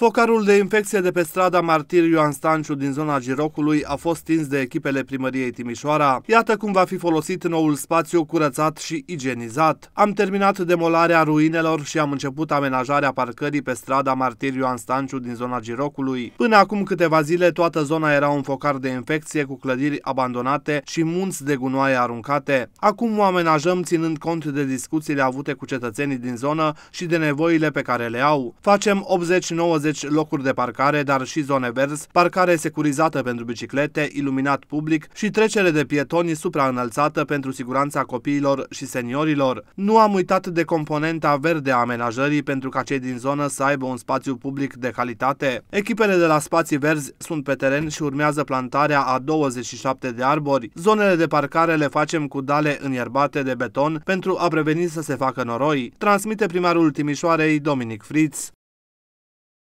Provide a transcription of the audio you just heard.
Focarul de infecție de pe strada Martir Ioan Stanciu din zona Girocului a fost stins de echipele primăriei Timișoara. Iată cum va fi folosit noul spațiu curățat și igienizat. Am terminat demolarea ruinelor și am început amenajarea parcării pe strada Martir Ioan Stanciu din zona Girocului. Până acum câteva zile, toată zona era un focar de infecție cu clădiri abandonate și munți de gunoaie aruncate. Acum o amenajăm ținând cont de discuțiile avute cu cetățenii din zonă și de nevoile pe care le au. Facem 80-90 20 locuri de parcare, dar și zone verzi, parcare securizată pentru biciclete, iluminat public și trecere de pietoni supraînălțată pentru siguranța copiilor și seniorilor. Nu am uitat de componenta verde a amenajării pentru ca cei din zonă să aibă un spațiu public de calitate. Echipele de la spații verzi sunt pe teren și urmează plantarea a 27 de arbori. Zonele de parcare le facem cu dale înierbate de beton pentru a preveni să se facă noroi, transmite primarul Timișoarei Dominic Fritz.